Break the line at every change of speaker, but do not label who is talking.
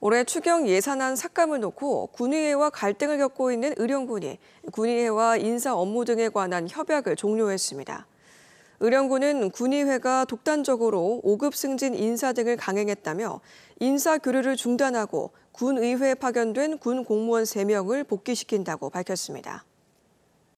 올해 추경 예산안 삭감을 놓고 군의회와 갈등을 겪고 있는 의령군이 군의회와 인사 업무 등에 관한 협약을 종료했습니다. 의령군은 군의회가 독단적으로 5급 승진 인사 등을 강행했다며 인사 교류를 중단하고 군의회에 파견된 군 공무원 3명을 복귀시킨다고 밝혔습니다.